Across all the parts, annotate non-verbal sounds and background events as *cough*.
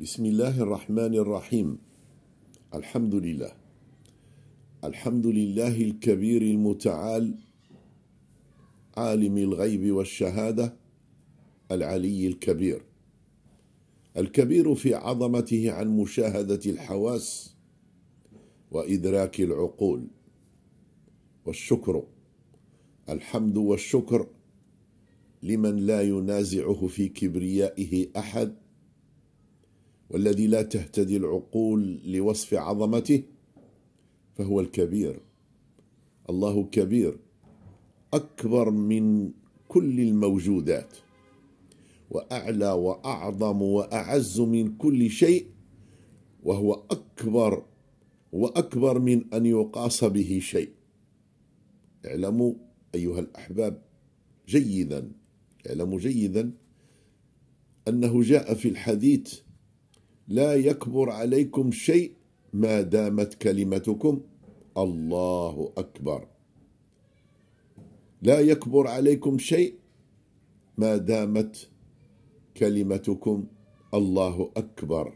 بسم الله الرحمن الرحيم الحمد لله الحمد لله الكبير المتعال عالم الغيب والشهاده العلي الكبير الكبير في عظمته عن مشاهده الحواس وادراك العقول والشكر الحمد والشكر لمن لا ينازعه في كبريائه احد والذي لا تهتدي العقول لوصف عظمته فهو الكبير الله كبير أكبر من كل الموجودات وأعلى وأعظم وأعز من كل شيء وهو أكبر وأكبر من أن يقاس به شيء اعلموا أيها الأحباب جيدا اعلموا جيدا أنه جاء في الحديث لا يكبر عليكم شيء ما دامت كلمتكم الله أكبر لا يكبر عليكم شيء ما دامت كلمتكم الله أكبر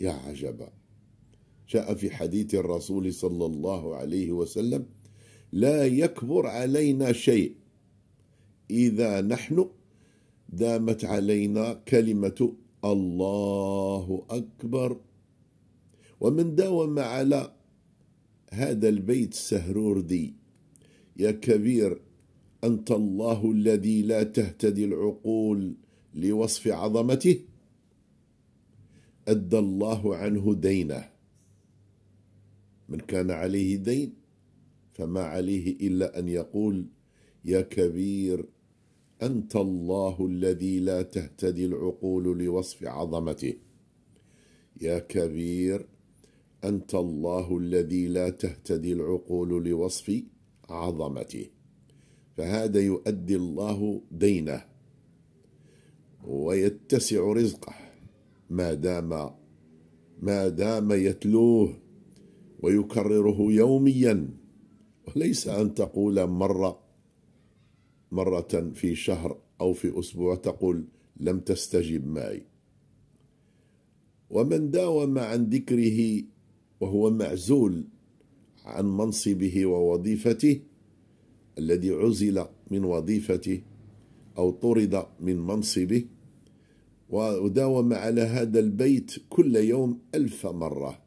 يا عجبا جاء في حديث الرسول صلى الله عليه وسلم لا يكبر علينا شيء إذا نحن دامت علينا كلمة الله أكبر ومن داوم على هذا البيت السهروردي يا كبير أنت الله الذي لا تهتدي العقول لوصف عظمته أدى الله عنه دينه من كان عليه دين فما عليه إلا أن يقول يا كبير أنت الله الذي لا تهتدي العقول لوصف عظمته يا كبير أنت الله الذي لا تهتدي العقول لوصف عظمته فهذا يؤدي الله دينه ويتسع رزقه ما دام ما دام يتلوه ويكرره يوميا وليس أن تقول مرة مرة في شهر أو في أسبوع تقول لم تستجب معي ومن داوم عن ذكره وهو معزول عن منصبه ووظيفته الذي عزل من وظيفته أو طرد من منصبه وداوم على هذا البيت كل يوم ألف مرة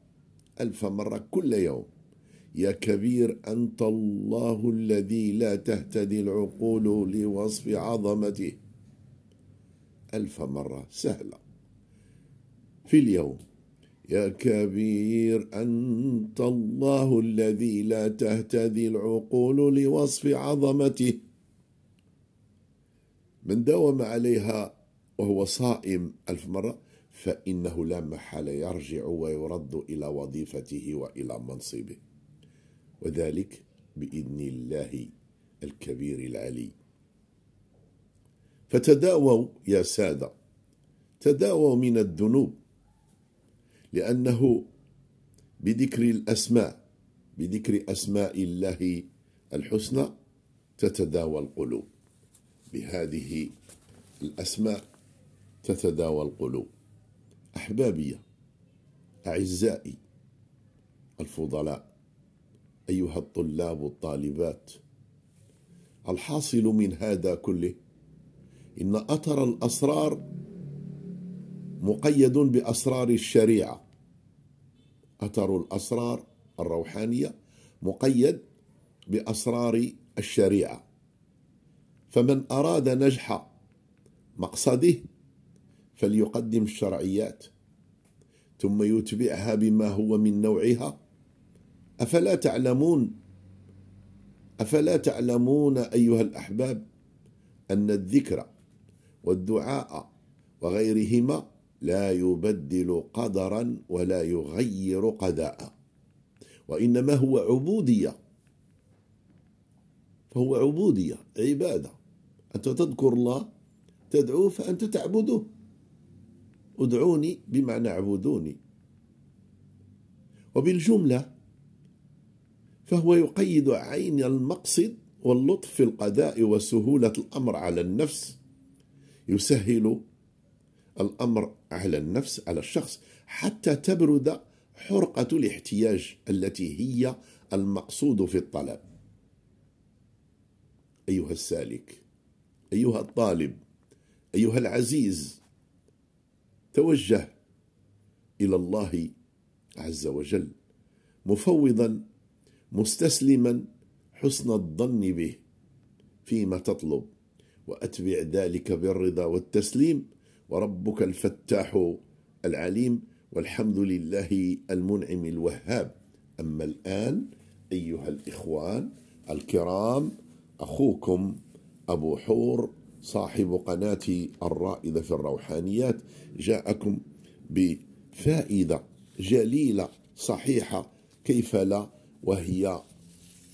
ألف مرة كل يوم يا كبير أنت الله الذي لا تهتدي العقول لوصف عظمته ألف مرة سهلة في اليوم يا كبير أنت الله الذي لا تهتدي العقول لوصف عظمته من داوم عليها وهو صائم ألف مرة فإنه لا محال يرجع ويرد إلى وظيفته وإلى منصبه وذلك بإذن الله الكبير العلي فتداووا يا سادة تداووا من الذنوب لأنه بذكر الأسماء بذكر أسماء الله الحسنى تتداوى القلوب بهذه الأسماء تتداوى القلوب أحبابي أعزائي الفضلاء أيها الطلاب الطالبات الحاصل من هذا كله إن أثر الأسرار مقيد بأسرار الشريعة أثر الأسرار الروحانية مقيد بأسرار الشريعة فمن أراد نجح مقصده فليقدم الشرعيات ثم يتبعها بما هو من نوعها أفلا تعلمون أفلا تعلمون أيها الأحباب أن الذكر والدعاء وغيرهما لا يبدل قدرا ولا يغير قضاء وإنما هو عبودية فهو عبودية عبادة أنت تذكر الله تدعوه فأنت تعبده ادعوني بمعنى اعبدوني وبالجملة فهو يقيد عين المقصد واللطف في القضاء وسهولة الأمر على النفس يسهل الأمر على النفس على الشخص حتى تبرد حرقة الاحتياج التي هي المقصود في الطلب أيها السالك أيها الطالب أيها العزيز توجه إلى الله عز وجل مفوضا مستسلما حسن الظن به فيما تطلب وأتبع ذلك بالرضا والتسليم وربك الفتاح العليم والحمد لله المنعم الوهاب أما الآن أيها الإخوان الكرام أخوكم أبو حور صاحب قناة الرائدة في الروحانيات جاءكم بفائدة جليلة صحيحة كيف لا وهي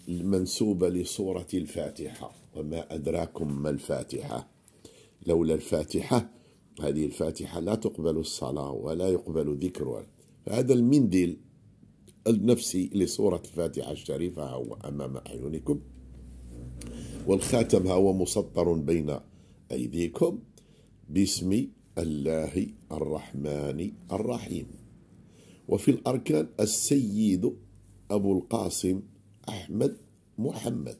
المنسوبة لصورة الفاتحة وما أدراكم ما الفاتحة لولا الفاتحة هذه الفاتحة لا تقبل الصلاة ولا يقبل ذكرها فهذا المنديل النفسي لصورة الفاتحة الشريفة هو أمام أعينكم والخاتم هو مسطر بين أيديكم باسم الله الرحمن الرحيم وفي الأركان السيد أبو القاسم أحمد محمد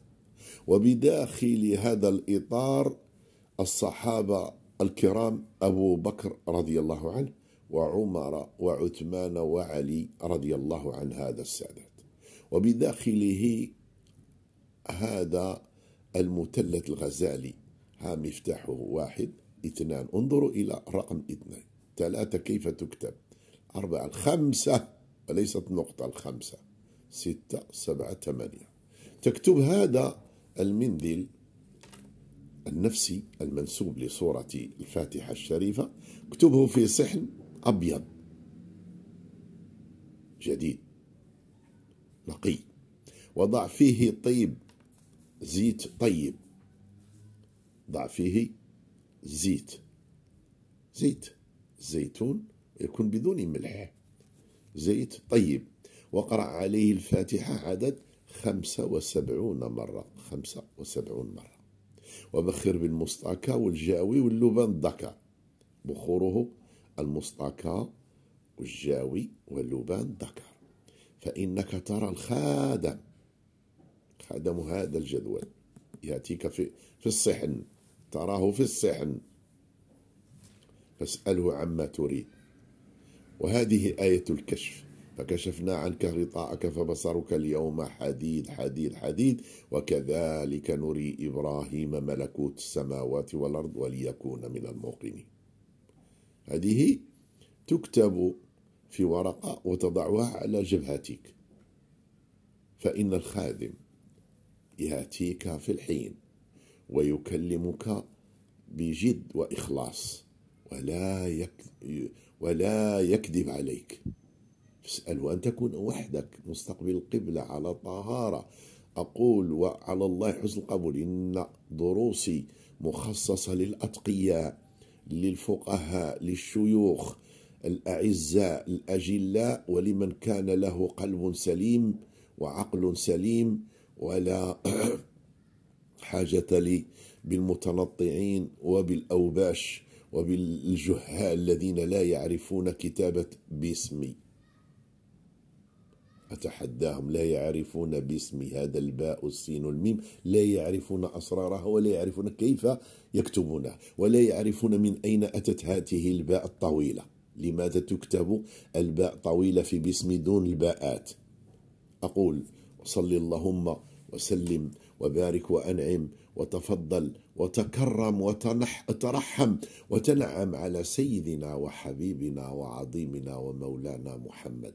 وبداخل هذا الإطار الصحابة الكرام أبو بكر رضي الله عنه وعمر وعثمان وعلي رضي الله عن هذا السادات وبداخله هذا المثلث الغزالي ها مفتاحه واحد اثنان انظروا إلى رقم اثنان ثلاثة كيف تكتب أربعة الخمسة وليست نقطة الخمسة ستة سبعة ثمانية تكتب هذا المنديل النفسي المنسوب لصورة الفاتحة الشريفة اكتبه في صحن أبيض جديد نقي وضع فيه طيب زيت طيب ضع فيه زيت زيت زيتون يكون بدون ملح زيت طيب وقرأ عليه الفاتحة عدد خمسة وسبعون مرة خمسة وسبعون مرة وبخر بالمصطكى والجاوي واللبن الدكا بخوره المصطكى والجاوي واللبان الدكر فإنك ترى الخادم خادم هذا الجدول يأتيك في, في الصحن تراه في الصحن فاسأله عما تريد وهذه آية الكشف فكشفنا عنك غطاءك فبصرك اليوم حديد حديد حديد وكذلك نري إبراهيم ملكوت السماوات والأرض وليكون من الموقنين هذه تكتب في ورقة وتضعها على جبهتك فإن الخادم يأتيك في الحين ويكلمك بجد وإخلاص ولا ولا يكذب عليك اسأله أن تكون وحدك مستقبل القبلة على طهارة أقول وعلى الله حسن القبول إن دروسي مخصصة للأتقياء للفقهاء للشيوخ الأعزاء الأجلاء ولمن كان له قلب سليم وعقل سليم ولا *clears throat* حاجة لي بالمتنطعين وبالأوباش وبالجهال الذين لا يعرفون كتابة باسمي أتحداهم لا يعرفون باسم هذا الباء السين الميم لا يعرفون أسرارها ولا يعرفون كيف يكتبونها ولا يعرفون من أين أتت هذه الباء الطويلة لماذا تكتب الباء طويلة في باسم دون الباءات أقول صل اللهم وسلم وبارك وأنعم وتفضل وتكرم وترحم وتنعم على سيدنا وحبيبنا وعظيمنا ومولانا محمد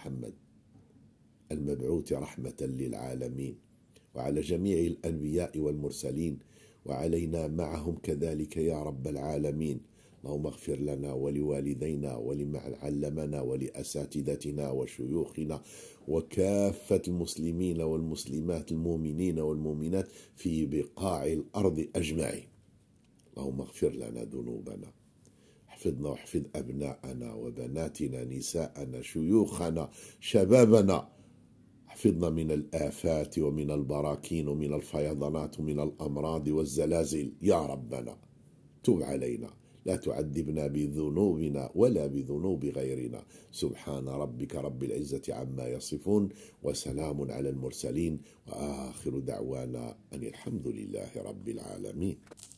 محمد المبعوث رحمة للعالمين وعلى جميع الأنبياء والمرسلين وعلينا معهم كذلك يا رب العالمين اللهم اغفر لنا ولوالدينا ولمن علمنا ولأساتذتنا وشيوخنا وكافة المسلمين والمسلمات المؤمنين والمؤمنات في بقاع الأرض أجمعين اللهم اغفر لنا ذنوبنا احفظنا واحفظ أبناءنا وبناتنا نساءنا شيوخنا شبابنا احفظنا من الآفات ومن البراكين ومن الفيضانات ومن الأمراض والزلازل يا ربنا تب علينا لا تعذبنا بذنوبنا ولا بذنوب غيرنا سبحان ربك رب العزة عما يصفون وسلام على المرسلين وآخر دعوانا أن الحمد لله رب العالمين